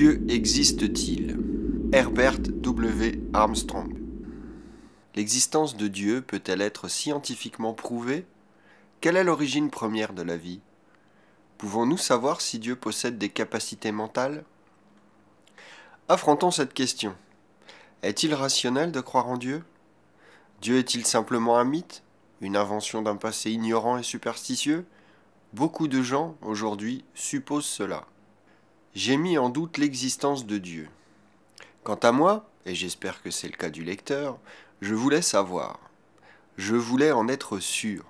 Dieu existe-t-il Herbert W. Armstrong. L'existence de Dieu peut-elle être scientifiquement prouvée Quelle est l'origine première de la vie Pouvons-nous savoir si Dieu possède des capacités mentales Affrontons cette question. Est-il rationnel de croire en Dieu Dieu est-il simplement un mythe Une invention d'un passé ignorant et superstitieux Beaucoup de gens, aujourd'hui, supposent cela j'ai mis en doute l'existence de Dieu. Quant à moi, et j'espère que c'est le cas du lecteur, je voulais savoir. Je voulais en être sûr.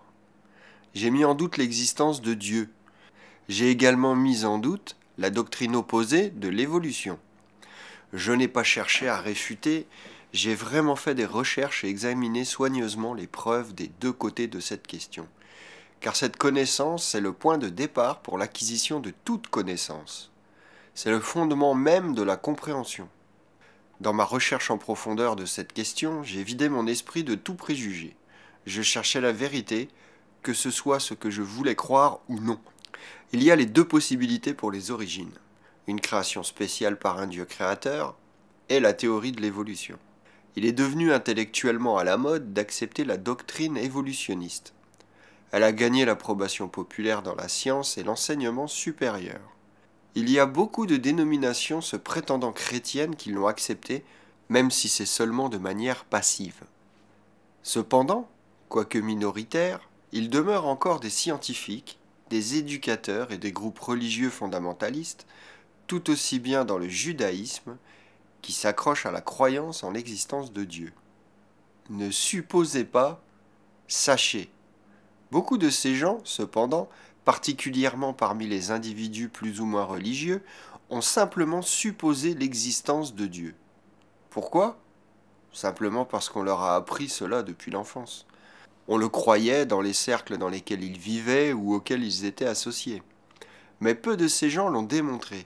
J'ai mis en doute l'existence de Dieu. J'ai également mis en doute la doctrine opposée de l'évolution. Je n'ai pas cherché à réfuter, j'ai vraiment fait des recherches et examiné soigneusement les preuves des deux côtés de cette question. Car cette connaissance, c'est le point de départ pour l'acquisition de toute connaissance. C'est le fondement même de la compréhension. Dans ma recherche en profondeur de cette question, j'ai vidé mon esprit de tout préjugé. Je cherchais la vérité, que ce soit ce que je voulais croire ou non. Il y a les deux possibilités pour les origines. Une création spéciale par un Dieu créateur et la théorie de l'évolution. Il est devenu intellectuellement à la mode d'accepter la doctrine évolutionniste. Elle a gagné l'approbation populaire dans la science et l'enseignement supérieur. Il y a beaucoup de dénominations se prétendant chrétiennes qui l'ont accepté, même si c'est seulement de manière passive. Cependant, quoique minoritaire, il demeure encore des scientifiques, des éducateurs et des groupes religieux fondamentalistes, tout aussi bien dans le judaïsme, qui s'accrochent à la croyance en l'existence de Dieu. Ne supposez pas, sachez. Beaucoup de ces gens, cependant, particulièrement parmi les individus plus ou moins religieux, ont simplement supposé l'existence de Dieu. Pourquoi Simplement parce qu'on leur a appris cela depuis l'enfance. On le croyait dans les cercles dans lesquels ils vivaient ou auxquels ils étaient associés. Mais peu de ces gens l'ont démontré.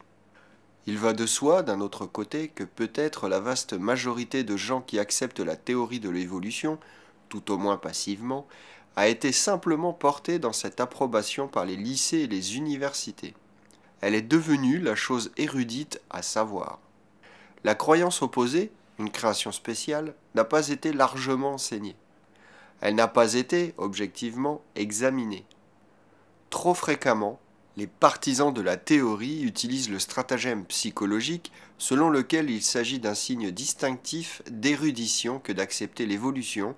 Il va de soi, d'un autre côté, que peut-être la vaste majorité de gens qui acceptent la théorie de l'évolution, tout au moins passivement, a été simplement portée dans cette approbation par les lycées et les universités. Elle est devenue la chose érudite à savoir. La croyance opposée, une création spéciale, n'a pas été largement enseignée. Elle n'a pas été, objectivement, examinée. Trop fréquemment, les partisans de la théorie utilisent le stratagème psychologique selon lequel il s'agit d'un signe distinctif d'érudition que d'accepter l'évolution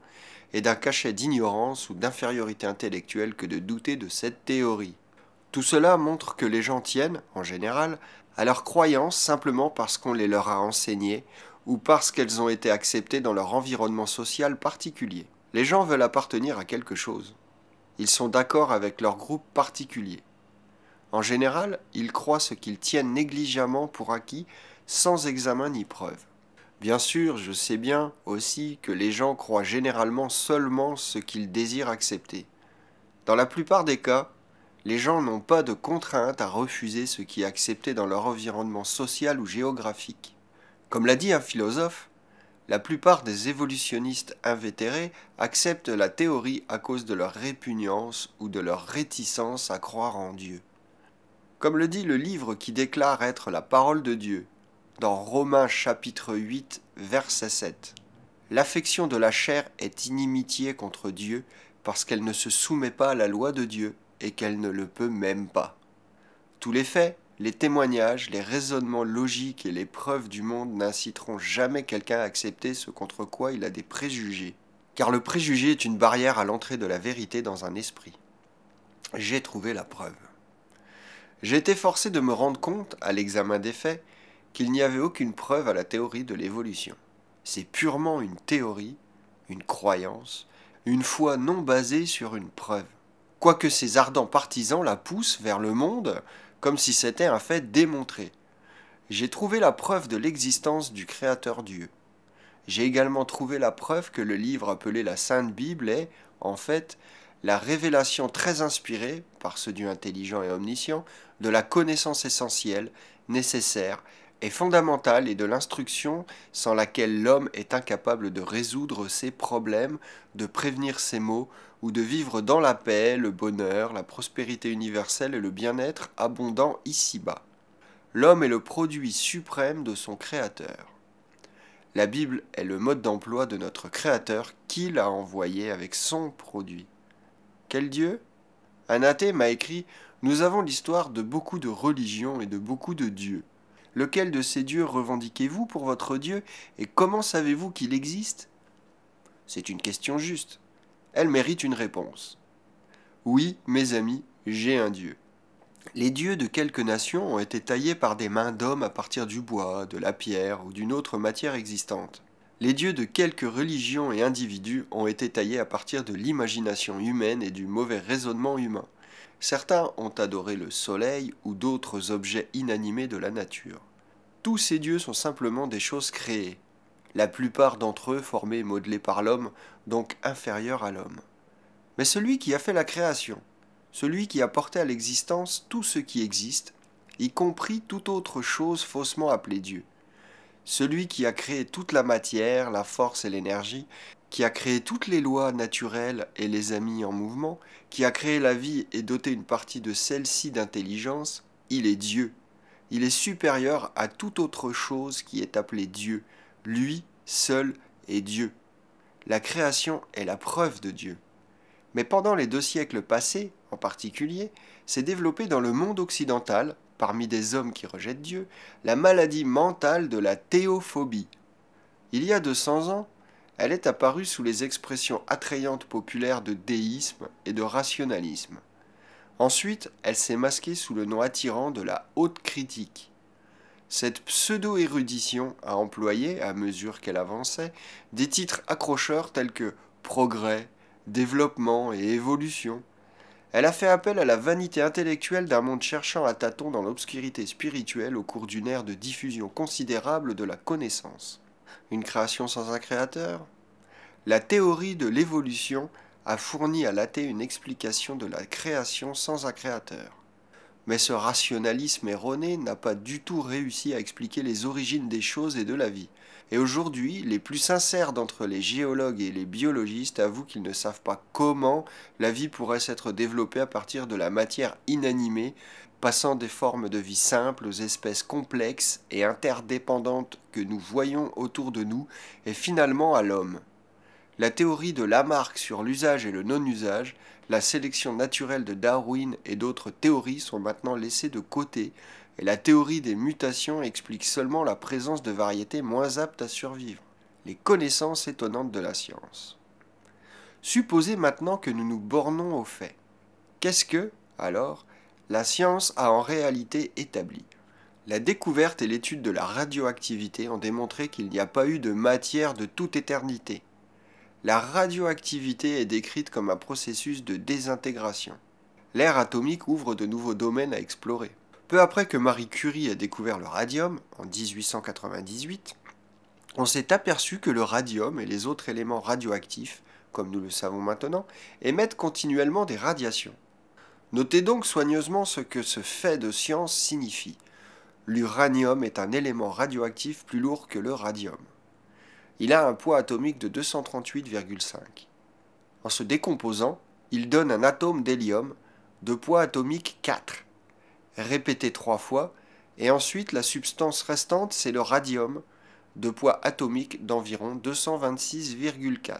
et d'un cachet d'ignorance ou d'infériorité intellectuelle que de douter de cette théorie. Tout cela montre que les gens tiennent, en général, à leurs croyances simplement parce qu'on les leur a enseignées ou parce qu'elles ont été acceptées dans leur environnement social particulier. Les gens veulent appartenir à quelque chose. Ils sont d'accord avec leur groupe particulier. En général, ils croient ce qu'ils tiennent négligemment pour acquis sans examen ni preuve. Bien sûr, je sais bien aussi que les gens croient généralement seulement ce qu'ils désirent accepter. Dans la plupart des cas, les gens n'ont pas de contrainte à refuser ce qui est accepté dans leur environnement social ou géographique. Comme l'a dit un philosophe, la plupart des évolutionnistes invétérés acceptent la théorie à cause de leur répugnance ou de leur réticence à croire en Dieu. Comme le dit le livre qui déclare être la parole de Dieu, dans Romains chapitre 8, verset 7. L'affection de la chair est inimitié contre Dieu parce qu'elle ne se soumet pas à la loi de Dieu et qu'elle ne le peut même pas. Tous les faits, les témoignages, les raisonnements logiques et les preuves du monde n'inciteront jamais quelqu'un à accepter ce contre quoi il a des préjugés, car le préjugé est une barrière à l'entrée de la vérité dans un esprit. J'ai trouvé la preuve. J'ai été forcé de me rendre compte, à l'examen des faits, qu'il n'y avait aucune preuve à la théorie de l'évolution. C'est purement une théorie, une croyance, une foi non basée sur une preuve. Quoique ses ardents partisans la poussent vers le monde comme si c'était un fait démontré. J'ai trouvé la preuve de l'existence du Créateur Dieu. J'ai également trouvé la preuve que le livre appelé la Sainte Bible est, en fait, la révélation très inspirée, par ce Dieu intelligent et omniscient, de la connaissance essentielle, nécessaire est fondamentale et de l'instruction sans laquelle l'homme est incapable de résoudre ses problèmes, de prévenir ses maux ou de vivre dans la paix, le bonheur, la prospérité universelle et le bien-être abondant ici-bas. L'homme est le produit suprême de son Créateur. La Bible est le mode d'emploi de notre Créateur qui l'a envoyé avec son produit. Quel Dieu Un m'a écrit Nous avons l'histoire de beaucoup de religions et de beaucoup de dieux. Lequel de ces dieux revendiquez-vous pour votre Dieu et comment savez-vous qu'il existe C'est une question juste. Elle mérite une réponse. Oui, mes amis, j'ai un Dieu. Les dieux de quelques nations ont été taillés par des mains d'hommes à partir du bois, de la pierre ou d'une autre matière existante. Les dieux de quelques religions et individus ont été taillés à partir de l'imagination humaine et du mauvais raisonnement humain. Certains ont adoré le soleil ou d'autres objets inanimés de la nature. Tous ces dieux sont simplement des choses créées, la plupart d'entre eux formés et modelés par l'homme, donc inférieurs à l'homme. Mais celui qui a fait la création, celui qui a porté à l'existence tout ce qui existe, y compris toute autre chose faussement appelée Dieu, celui qui a créé toute la matière, la force et l'énergie, qui a créé toutes les lois naturelles et les a mis en mouvement, qui a créé la vie et doté une partie de celle-ci d'intelligence, il est Dieu. Il est supérieur à toute autre chose qui est appelée Dieu. Lui seul est Dieu. La création est la preuve de Dieu. Mais pendant les deux siècles passés, en particulier, s'est développée dans le monde occidental, parmi des hommes qui rejettent Dieu, la maladie mentale de la théophobie. Il y a 200 ans, elle est apparue sous les expressions attrayantes populaires de déisme et de rationalisme. Ensuite, elle s'est masquée sous le nom attirant de la haute critique. Cette pseudo-érudition a employé, à mesure qu'elle avançait, des titres accrocheurs tels que progrès, développement et évolution. Elle a fait appel à la vanité intellectuelle d'un monde cherchant à tâtons dans l'obscurité spirituelle au cours d'une ère de diffusion considérable de la connaissance. Une création sans un créateur La théorie de l'évolution a fourni à l'athée une explication de la création sans un créateur. Mais ce rationalisme erroné n'a pas du tout réussi à expliquer les origines des choses et de la vie. Et aujourd'hui, les plus sincères d'entre les géologues et les biologistes avouent qu'ils ne savent pas comment la vie pourrait s'être développée à partir de la matière inanimée, passant des formes de vie simples aux espèces complexes et interdépendantes que nous voyons autour de nous, et finalement à l'homme. La théorie de Lamarck sur l'usage et le non-usage, la sélection naturelle de Darwin et d'autres théories sont maintenant laissées de côté, et la théorie des mutations explique seulement la présence de variétés moins aptes à survivre, les connaissances étonnantes de la science. Supposez maintenant que nous nous bornons aux faits. Qu'est-ce que, alors, la science a en réalité établi. La découverte et l'étude de la radioactivité ont démontré qu'il n'y a pas eu de matière de toute éternité. La radioactivité est décrite comme un processus de désintégration. L'ère atomique ouvre de nouveaux domaines à explorer. Peu après que Marie Curie a découvert le radium, en 1898, on s'est aperçu que le radium et les autres éléments radioactifs, comme nous le savons maintenant, émettent continuellement des radiations. Notez donc soigneusement ce que ce fait de science signifie. L'uranium est un élément radioactif plus lourd que le radium. Il a un poids atomique de 238,5. En se décomposant, il donne un atome d'hélium de poids atomique 4. Répétez trois fois, et ensuite la substance restante, c'est le radium, de poids atomique d'environ 226,4.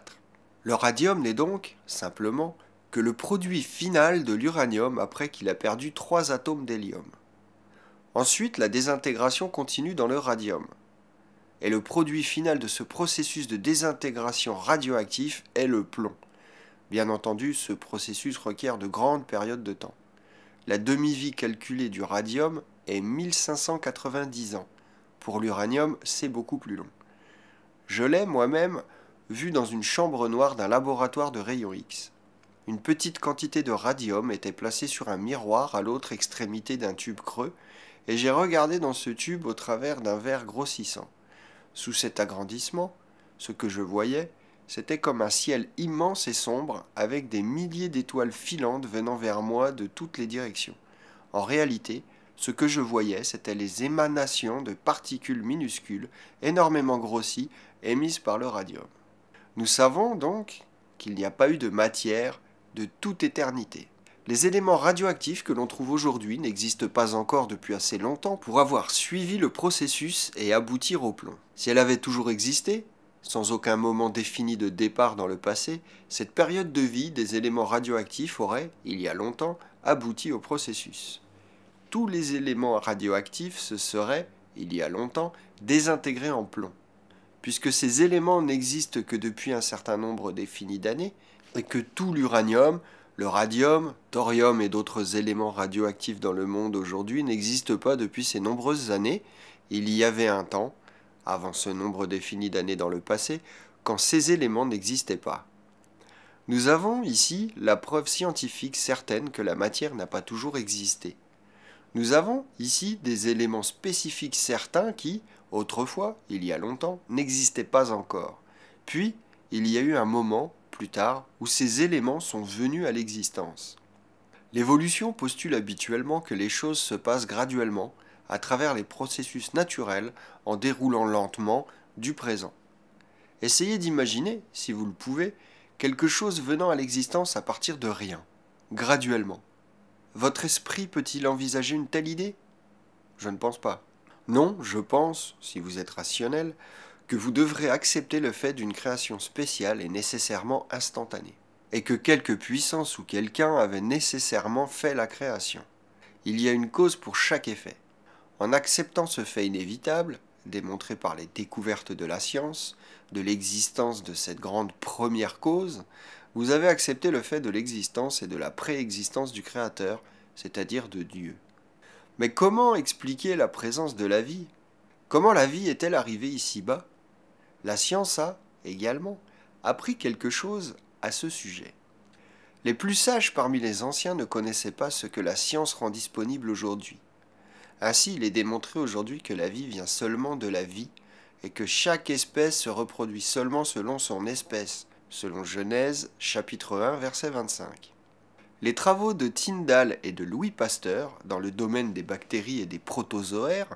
Le radium n'est donc, simplement, que le produit final de l'uranium après qu'il a perdu trois atomes d'hélium. Ensuite, la désintégration continue dans le radium. Et le produit final de ce processus de désintégration radioactif est le plomb. Bien entendu, ce processus requiert de grandes périodes de temps. La demi-vie calculée du radium est 1590 ans. Pour l'uranium, c'est beaucoup plus long. Je l'ai moi-même vu dans une chambre noire d'un laboratoire de rayons X une petite quantité de radium était placée sur un miroir à l'autre extrémité d'un tube creux, et j'ai regardé dans ce tube au travers d'un verre grossissant. Sous cet agrandissement, ce que je voyais, c'était comme un ciel immense et sombre, avec des milliers d'étoiles filantes venant vers moi de toutes les directions. En réalité, ce que je voyais, c'était les émanations de particules minuscules, énormément grossies, émises par le radium. Nous savons donc qu'il n'y a pas eu de matière de toute éternité. Les éléments radioactifs que l'on trouve aujourd'hui n'existent pas encore depuis assez longtemps pour avoir suivi le processus et aboutir au plomb. Si elle avait toujours existé, sans aucun moment défini de départ dans le passé, cette période de vie des éléments radioactifs aurait, il y a longtemps, abouti au processus. Tous les éléments radioactifs se seraient, il y a longtemps, désintégrés en plomb. Puisque ces éléments n'existent que depuis un certain nombre défini d'années, et que tout l'uranium, le radium, thorium et d'autres éléments radioactifs dans le monde aujourd'hui n'existent pas depuis ces nombreuses années. Il y avait un temps, avant ce nombre défini d'années dans le passé, quand ces éléments n'existaient pas. Nous avons ici la preuve scientifique certaine que la matière n'a pas toujours existé. Nous avons ici des éléments spécifiques certains qui, autrefois, il y a longtemps, n'existaient pas encore. Puis, il y a eu un moment plus tard où ces éléments sont venus à l'existence. L'évolution postule habituellement que les choses se passent graduellement à travers les processus naturels en déroulant lentement du présent. Essayez d'imaginer, si vous le pouvez, quelque chose venant à l'existence à partir de rien, graduellement. Votre esprit peut-il envisager une telle idée Je ne pense pas. Non, je pense, si vous êtes rationnel, que vous devrez accepter le fait d'une création spéciale et nécessairement instantanée, et que quelque puissance ou quelqu'un avait nécessairement fait la création. Il y a une cause pour chaque effet. En acceptant ce fait inévitable, démontré par les découvertes de la science, de l'existence de cette grande première cause, vous avez accepté le fait de l'existence et de la préexistence du Créateur, c'est-à-dire de Dieu. Mais comment expliquer la présence de la vie Comment la vie est-elle arrivée ici-bas la science a, également, appris quelque chose à ce sujet. Les plus sages parmi les anciens ne connaissaient pas ce que la science rend disponible aujourd'hui. Ainsi, il est démontré aujourd'hui que la vie vient seulement de la vie et que chaque espèce se reproduit seulement selon son espèce, selon Genèse chapitre 1 verset 25. Les travaux de Tyndall et de Louis Pasteur dans le domaine des bactéries et des protozoaires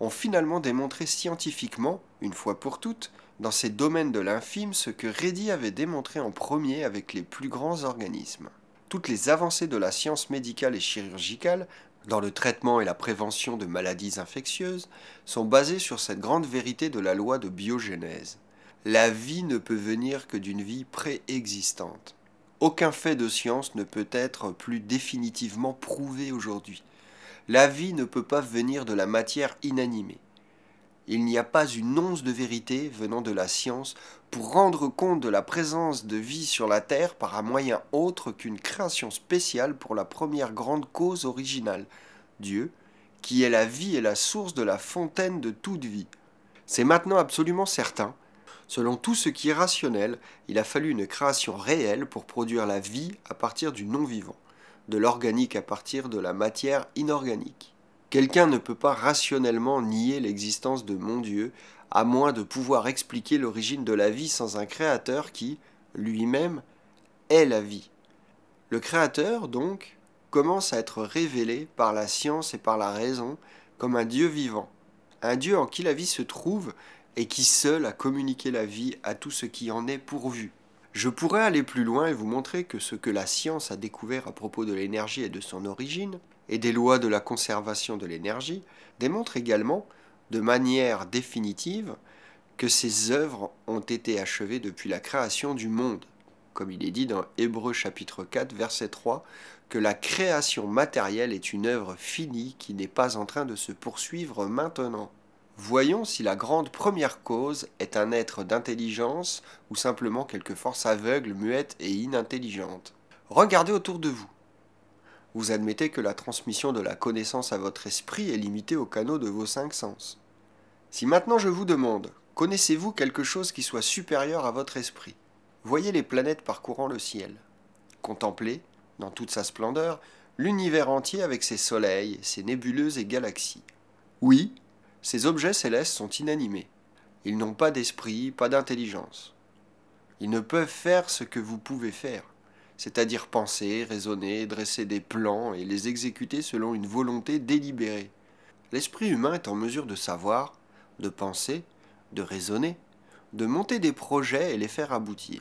ont finalement démontré scientifiquement, une fois pour toutes, dans ces domaines de l'infime ce que Reddy avait démontré en premier avec les plus grands organismes. Toutes les avancées de la science médicale et chirurgicale dans le traitement et la prévention de maladies infectieuses sont basées sur cette grande vérité de la loi de biogenèse. La vie ne peut venir que d'une vie préexistante. Aucun fait de science ne peut être plus définitivement prouvé aujourd'hui. La vie ne peut pas venir de la matière inanimée. Il n'y a pas une once de vérité venant de la science pour rendre compte de la présence de vie sur la Terre par un moyen autre qu'une création spéciale pour la première grande cause originale, Dieu, qui est la vie et la source de la fontaine de toute vie. C'est maintenant absolument certain. Selon tout ce qui est rationnel, il a fallu une création réelle pour produire la vie à partir du non-vivant, de l'organique à partir de la matière inorganique. Quelqu'un ne peut pas rationnellement nier l'existence de mon Dieu, à moins de pouvoir expliquer l'origine de la vie sans un créateur qui, lui-même, est la vie. Le créateur, donc, commence à être révélé par la science et par la raison comme un Dieu vivant, un Dieu en qui la vie se trouve et qui seul a communiqué la vie à tout ce qui en est pourvu. Je pourrais aller plus loin et vous montrer que ce que la science a découvert à propos de l'énergie et de son origine, et des lois de la conservation de l'énergie démontrent également, de manière définitive, que ces œuvres ont été achevées depuis la création du monde, comme il est dit dans Hébreu chapitre 4 verset 3, que la création matérielle est une œuvre finie qui n'est pas en train de se poursuivre maintenant. Voyons si la grande première cause est un être d'intelligence ou simplement quelque force aveugle, muette et inintelligente. Regardez autour de vous vous admettez que la transmission de la connaissance à votre esprit est limitée aux canaux de vos cinq sens. Si maintenant je vous demande, connaissez-vous quelque chose qui soit supérieur à votre esprit Voyez les planètes parcourant le ciel. Contemplez, dans toute sa splendeur, l'univers entier avec ses soleils, ses nébuleuses et galaxies. Oui, ces objets célestes sont inanimés. Ils n'ont pas d'esprit, pas d'intelligence. Ils ne peuvent faire ce que vous pouvez faire c'est-à-dire penser, raisonner, dresser des plans et les exécuter selon une volonté délibérée. L'esprit humain est en mesure de savoir, de penser, de raisonner, de monter des projets et les faire aboutir.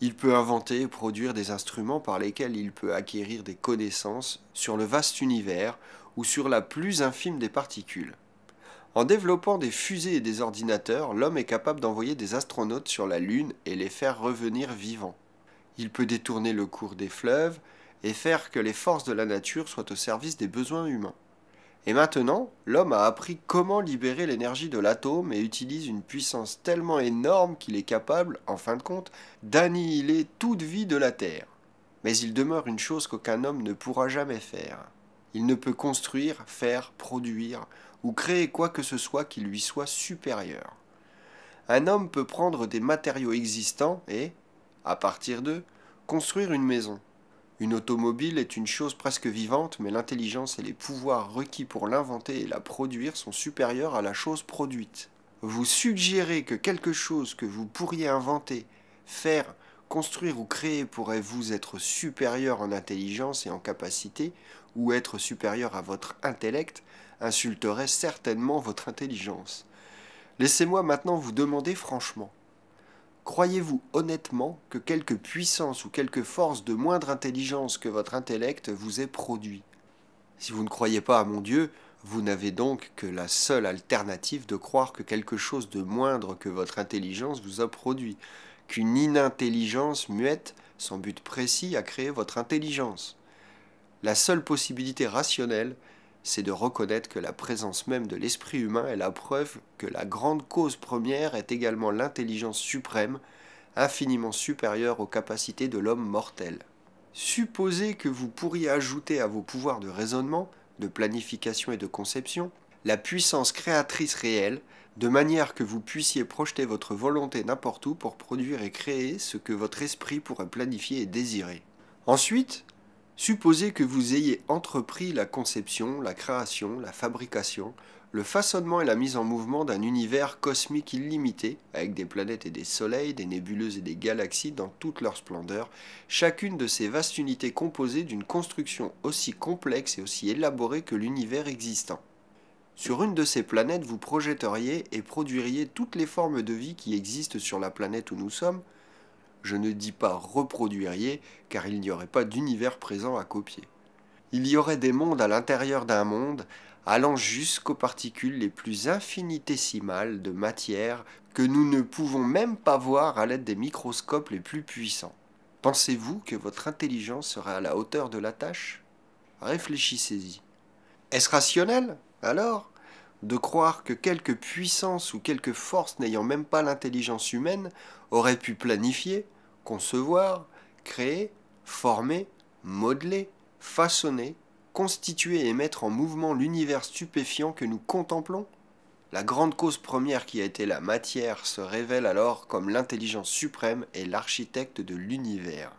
Il peut inventer et produire des instruments par lesquels il peut acquérir des connaissances sur le vaste univers ou sur la plus infime des particules. En développant des fusées et des ordinateurs, l'homme est capable d'envoyer des astronautes sur la Lune et les faire revenir vivants il peut détourner le cours des fleuves et faire que les forces de la nature soient au service des besoins humains. Et maintenant, l'homme a appris comment libérer l'énergie de l'atome et utilise une puissance tellement énorme qu'il est capable, en fin de compte, d'annihiler toute vie de la Terre. Mais il demeure une chose qu'aucun homme ne pourra jamais faire. Il ne peut construire, faire, produire, ou créer quoi que ce soit qui lui soit supérieur. Un homme peut prendre des matériaux existants et, à partir d'eux, construire une maison. Une automobile est une chose presque vivante, mais l'intelligence et les pouvoirs requis pour l'inventer et la produire sont supérieurs à la chose produite. Vous suggérez que quelque chose que vous pourriez inventer, faire, construire ou créer pourrait vous être supérieur en intelligence et en capacité, ou être supérieur à votre intellect, insulterait certainement votre intelligence. Laissez-moi maintenant vous demander franchement, Croyez-vous honnêtement que quelque puissance ou quelque force de moindre intelligence que votre intellect vous ait produit Si vous ne croyez pas à mon Dieu, vous n'avez donc que la seule alternative de croire que quelque chose de moindre que votre intelligence vous a produit, qu'une inintelligence muette, sans but précis, a créé votre intelligence. La seule possibilité rationnelle c'est de reconnaître que la présence même de l'esprit humain est la preuve que la grande cause première est également l'intelligence suprême, infiniment supérieure aux capacités de l'homme mortel. Supposez que vous pourriez ajouter à vos pouvoirs de raisonnement, de planification et de conception, la puissance créatrice réelle, de manière que vous puissiez projeter votre volonté n'importe où pour produire et créer ce que votre esprit pourrait planifier et désirer. Ensuite, Supposez que vous ayez entrepris la conception, la création, la fabrication, le façonnement et la mise en mouvement d'un univers cosmique illimité, avec des planètes et des soleils, des nébuleuses et des galaxies dans toute leur splendeur, chacune de ces vastes unités composées d'une construction aussi complexe et aussi élaborée que l'univers existant. Sur une de ces planètes, vous projetteriez et produiriez toutes les formes de vie qui existent sur la planète où nous sommes, je ne dis pas reproduiriez, car il n'y aurait pas d'univers présent à copier. Il y aurait des mondes à l'intérieur d'un monde, allant jusqu'aux particules les plus infinitésimales de matière que nous ne pouvons même pas voir à l'aide des microscopes les plus puissants. Pensez-vous que votre intelligence sera à la hauteur de la tâche Réfléchissez-y. Est-ce rationnel Alors de croire que quelque puissance ou quelque force n'ayant même pas l'intelligence humaine aurait pu planifier, concevoir, créer, former, modeler, façonner, constituer et mettre en mouvement l'univers stupéfiant que nous contemplons La grande cause première qui a été la matière se révèle alors comme l'intelligence suprême et l'architecte de l'univers.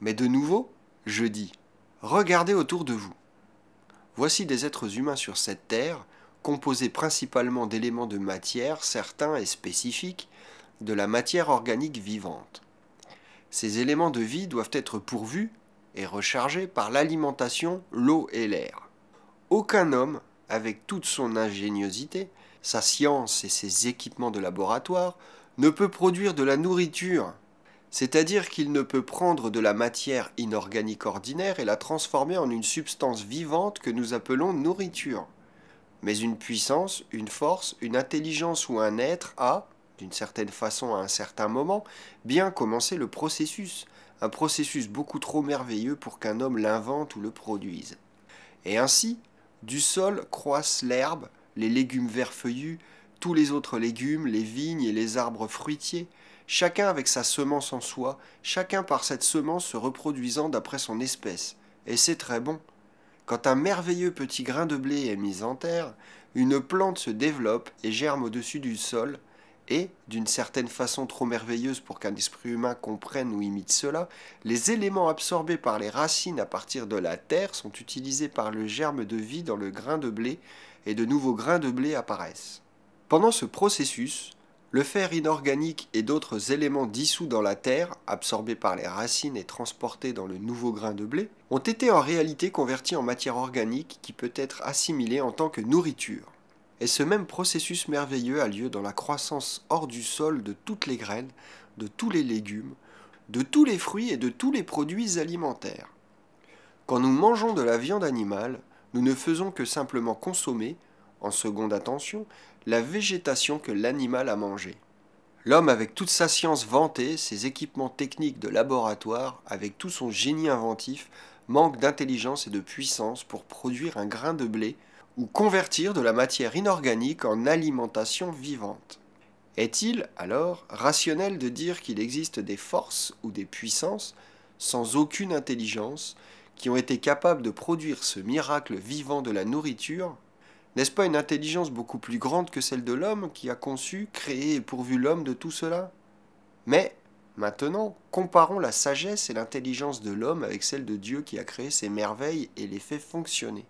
Mais de nouveau, je dis, regardez autour de vous. Voici des êtres humains sur cette terre composé principalement d'éléments de matière, certains et spécifiques, de la matière organique vivante. Ces éléments de vie doivent être pourvus et rechargés par l'alimentation, l'eau et l'air. Aucun homme, avec toute son ingéniosité, sa science et ses équipements de laboratoire, ne peut produire de la nourriture, c'est-à-dire qu'il ne peut prendre de la matière inorganique ordinaire et la transformer en une substance vivante que nous appelons nourriture mais une puissance, une force, une intelligence ou un être a, d'une certaine façon à un certain moment, bien commencé le processus, un processus beaucoup trop merveilleux pour qu'un homme l'invente ou le produise. Et ainsi, du sol croissent l'herbe, les légumes verts tous les autres légumes, les vignes et les arbres fruitiers, chacun avec sa semence en soi, chacun par cette semence se reproduisant d'après son espèce. Et c'est très bon. Quand un merveilleux petit grain de blé est mis en terre, une plante se développe et germe au-dessus du sol, et, d'une certaine façon trop merveilleuse pour qu'un esprit humain comprenne ou imite cela, les éléments absorbés par les racines à partir de la terre sont utilisés par le germe de vie dans le grain de blé, et de nouveaux grains de blé apparaissent. Pendant ce processus, le fer inorganique et d'autres éléments dissous dans la terre, absorbés par les racines et transportés dans le nouveau grain de blé, ont été en réalité convertis en matière organique qui peut être assimilée en tant que nourriture. Et ce même processus merveilleux a lieu dans la croissance hors du sol de toutes les graines, de tous les légumes, de tous les fruits et de tous les produits alimentaires. Quand nous mangeons de la viande animale, nous ne faisons que simplement consommer, en seconde attention, la végétation que l'animal a mangée. L'homme, avec toute sa science vantée, ses équipements techniques de laboratoire, avec tout son génie inventif, manque d'intelligence et de puissance pour produire un grain de blé ou convertir de la matière inorganique en alimentation vivante. Est-il, alors, rationnel de dire qu'il existe des forces ou des puissances sans aucune intelligence qui ont été capables de produire ce miracle vivant de la nourriture n'est-ce pas une intelligence beaucoup plus grande que celle de l'homme qui a conçu, créé et pourvu l'homme de tout cela Mais, maintenant, comparons la sagesse et l'intelligence de l'homme avec celle de Dieu qui a créé ces merveilles et les fait fonctionner.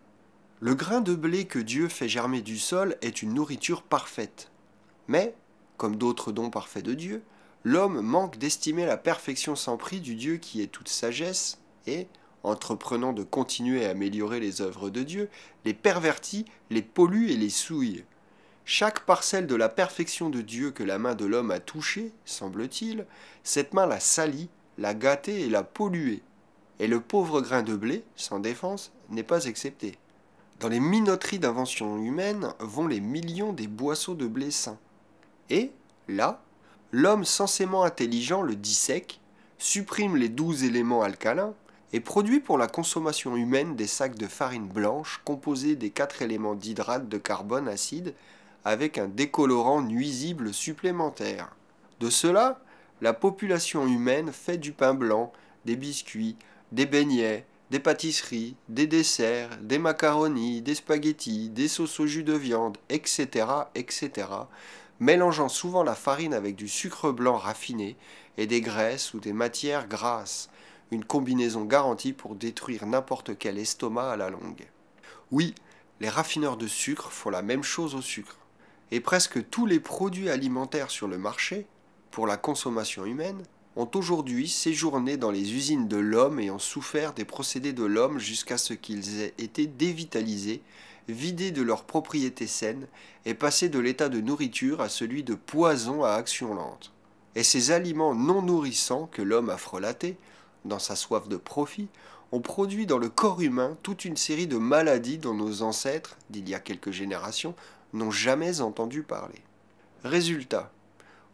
Le grain de blé que Dieu fait germer du sol est une nourriture parfaite. Mais, comme d'autres dons parfaits de Dieu, l'homme manque d'estimer la perfection sans prix du Dieu qui est toute sagesse et, entreprenant de continuer à améliorer les œuvres de Dieu, les pervertit, les pollue et les souille. Chaque parcelle de la perfection de Dieu que la main de l'homme a touchée, semble-t-il, cette main l'a salit, l'a gâtée et l'a polluée. Et le pauvre grain de blé, sans défense, n'est pas excepté. Dans les minoteries d'invention humaines vont les millions des boisseaux de blé sain. Et, là, l'homme sensément intelligent le dissèque, supprime les douze éléments alcalins, est produit pour la consommation humaine des sacs de farine blanche composés des quatre éléments d'hydrate de carbone acide avec un décolorant nuisible supplémentaire. De cela, la population humaine fait du pain blanc, des biscuits, des beignets, des pâtisseries, des desserts, des macaronis, des spaghettis, des sauces au jus de viande, etc., etc., mélangeant souvent la farine avec du sucre blanc raffiné et des graisses ou des matières grasses, une combinaison garantie pour détruire n'importe quel estomac à la longue. Oui, les raffineurs de sucre font la même chose au sucre. Et presque tous les produits alimentaires sur le marché, pour la consommation humaine, ont aujourd'hui séjourné dans les usines de l'homme et ont souffert des procédés de l'homme jusqu'à ce qu'ils aient été dévitalisés, vidés de leurs propriétés saines et passés de l'état de nourriture à celui de poison à action lente. Et ces aliments non nourrissants que l'homme a frelatés dans sa soif de profit, ont produit dans le corps humain toute une série de maladies dont nos ancêtres, d'il y a quelques générations, n'ont jamais entendu parler. Résultat,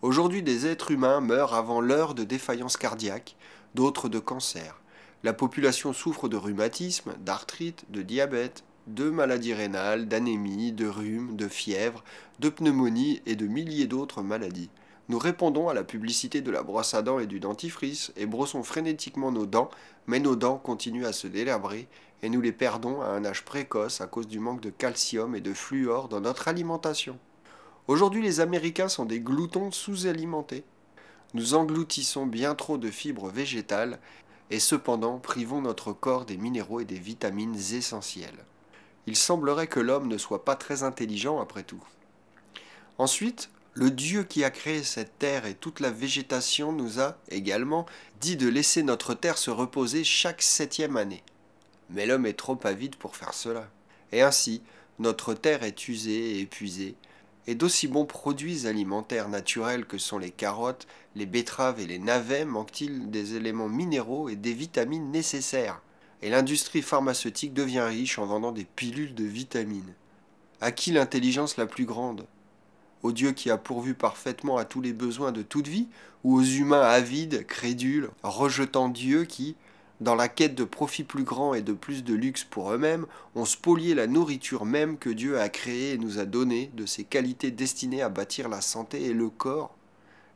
aujourd'hui des êtres humains meurent avant l'heure de défaillance cardiaque, d'autres de cancer. La population souffre de rhumatisme, d'arthrite, de diabète, de maladies rénales, d'anémie, de rhume, de fièvre, de pneumonie et de milliers d'autres maladies. Nous répondons à la publicité de la brosse à dents et du dentifrice et brossons frénétiquement nos dents, mais nos dents continuent à se délabrer et nous les perdons à un âge précoce à cause du manque de calcium et de fluor dans notre alimentation. Aujourd'hui, les Américains sont des gloutons sous-alimentés. Nous engloutissons bien trop de fibres végétales et cependant privons notre corps des minéraux et des vitamines essentielles. Il semblerait que l'homme ne soit pas très intelligent après tout. Ensuite, le Dieu qui a créé cette terre et toute la végétation nous a, également, dit de laisser notre terre se reposer chaque septième année. Mais l'homme est trop avide pour faire cela. Et ainsi, notre terre est usée et épuisée, et d'aussi bons produits alimentaires naturels que sont les carottes, les betteraves et les navets manquent-ils des éléments minéraux et des vitamines nécessaires Et l'industrie pharmaceutique devient riche en vendant des pilules de vitamines. À qui l'intelligence la plus grande au Dieu qui a pourvu parfaitement à tous les besoins de toute vie, ou aux humains avides, crédules, rejetant Dieu qui, dans la quête de profits plus grands et de plus de luxe pour eux-mêmes, ont spolié la nourriture même que Dieu a créée et nous a donnée de ses qualités destinées à bâtir la santé et le corps.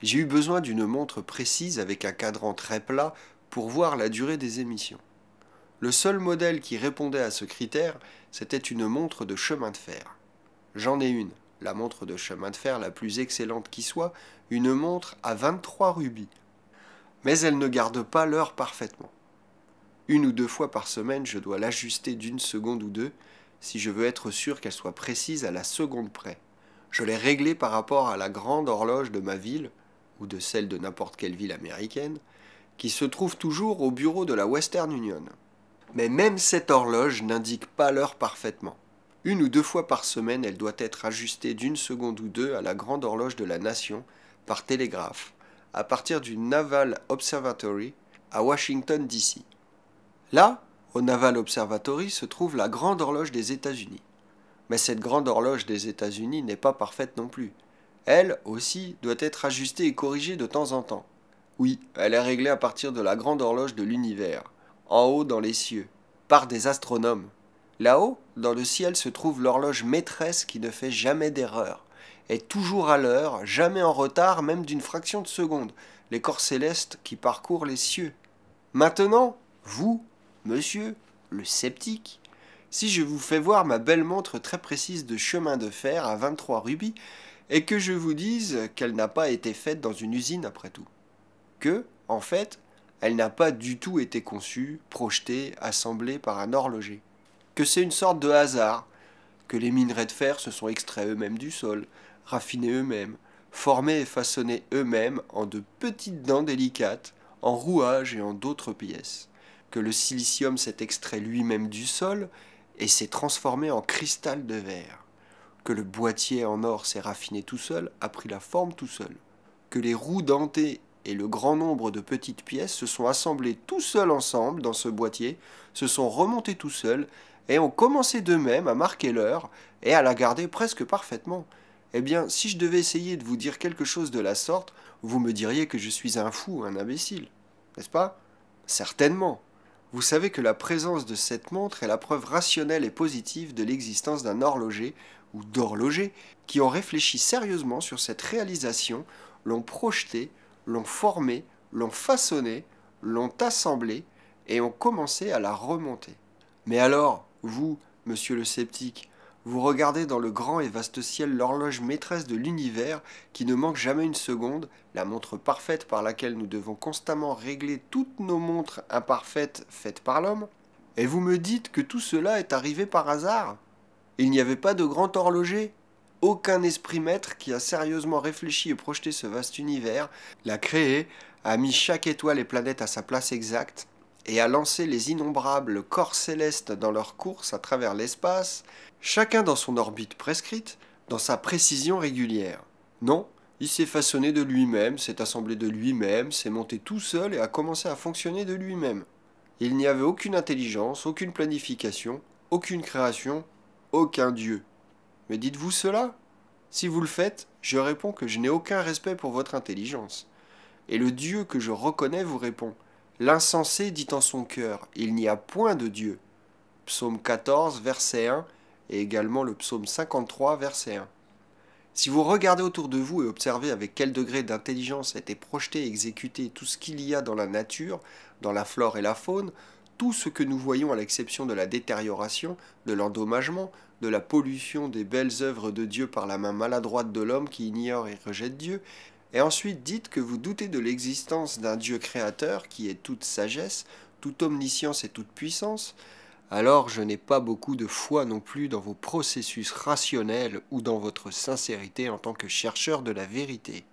J'ai eu besoin d'une montre précise avec un cadran très plat pour voir la durée des émissions. Le seul modèle qui répondait à ce critère, c'était une montre de chemin de fer. J'en ai une, la montre de chemin de fer la plus excellente qui soit, une montre à 23 rubis. Mais elle ne garde pas l'heure parfaitement. Une ou deux fois par semaine, je dois l'ajuster d'une seconde ou deux, si je veux être sûr qu'elle soit précise à la seconde près. Je l'ai réglée par rapport à la grande horloge de ma ville, ou de celle de n'importe quelle ville américaine, qui se trouve toujours au bureau de la Western Union. Mais même cette horloge n'indique pas l'heure parfaitement. Une ou deux fois par semaine, elle doit être ajustée d'une seconde ou deux à la grande horloge de la nation par télégraphe, à partir du Naval Observatory à Washington, D.C. Là, au Naval Observatory se trouve la grande horloge des États-Unis. Mais cette grande horloge des États-Unis n'est pas parfaite non plus. Elle aussi doit être ajustée et corrigée de temps en temps. Oui, elle est réglée à partir de la grande horloge de l'univers, en haut dans les cieux, par des astronomes. Là-haut, dans le ciel, se trouve l'horloge maîtresse qui ne fait jamais d'erreur. Est toujours à l'heure, jamais en retard, même d'une fraction de seconde, les corps célestes qui parcourent les cieux. Maintenant, vous, monsieur, le sceptique, si je vous fais voir ma belle montre très précise de chemin de fer à 23 rubis, et que je vous dise qu'elle n'a pas été faite dans une usine après tout. Que, en fait, elle n'a pas du tout été conçue, projetée, assemblée par un horloger que c'est une sorte de hasard, que les minerais de fer se sont extraits eux-mêmes du sol, raffinés eux-mêmes, formés et façonnés eux-mêmes en de petites dents délicates, en rouages et en d'autres pièces, que le silicium s'est extrait lui-même du sol et s'est transformé en cristal de verre, que le boîtier en or s'est raffiné tout seul, a pris la forme tout seul, que les roues dentées et le grand nombre de petites pièces se sont assemblées tout seuls ensemble dans ce boîtier, se sont remontées tout seuls et ont commencé d'eux-mêmes à marquer l'heure et à la garder presque parfaitement. Eh bien, si je devais essayer de vous dire quelque chose de la sorte, vous me diriez que je suis un fou, un imbécile, n'est-ce pas Certainement. Vous savez que la présence de cette montre est la preuve rationnelle et positive de l'existence d'un horloger ou d'horlogers qui ont réfléchi sérieusement sur cette réalisation, l'ont projetée, l'ont formée, l'ont façonnée, l'ont assemblée et ont commencé à la remonter. Mais alors, vous, monsieur le sceptique, vous regardez dans le grand et vaste ciel l'horloge maîtresse de l'univers qui ne manque jamais une seconde, la montre parfaite par laquelle nous devons constamment régler toutes nos montres imparfaites faites par l'homme, et vous me dites que tout cela est arrivé par hasard Il n'y avait pas de grand horloger Aucun esprit maître qui a sérieusement réfléchi et projeté ce vaste univers, l'a créé, a mis chaque étoile et planète à sa place exacte, et a lancé les innombrables corps célestes dans leur course à travers l'espace, chacun dans son orbite prescrite, dans sa précision régulière. Non, il s'est façonné de lui-même, s'est assemblé de lui-même, s'est monté tout seul et a commencé à fonctionner de lui-même. Il n'y avait aucune intelligence, aucune planification, aucune création, aucun Dieu. Mais dites-vous cela Si vous le faites, je réponds que je n'ai aucun respect pour votre intelligence. Et le Dieu que je reconnais vous répond L'insensé dit en son cœur, il n'y a point de Dieu. Psaume 14, verset 1, et également le psaume 53, verset 1. Si vous regardez autour de vous et observez avec quel degré d'intelligence a été projeté et exécuté tout ce qu'il y a dans la nature, dans la flore et la faune, tout ce que nous voyons à l'exception de la détérioration, de l'endommagement, de la pollution des belles œuvres de Dieu par la main maladroite de l'homme qui ignore et rejette Dieu, et ensuite dites que vous doutez de l'existence d'un Dieu créateur qui est toute sagesse, toute omniscience et toute puissance, alors je n'ai pas beaucoup de foi non plus dans vos processus rationnels ou dans votre sincérité en tant que chercheur de la vérité.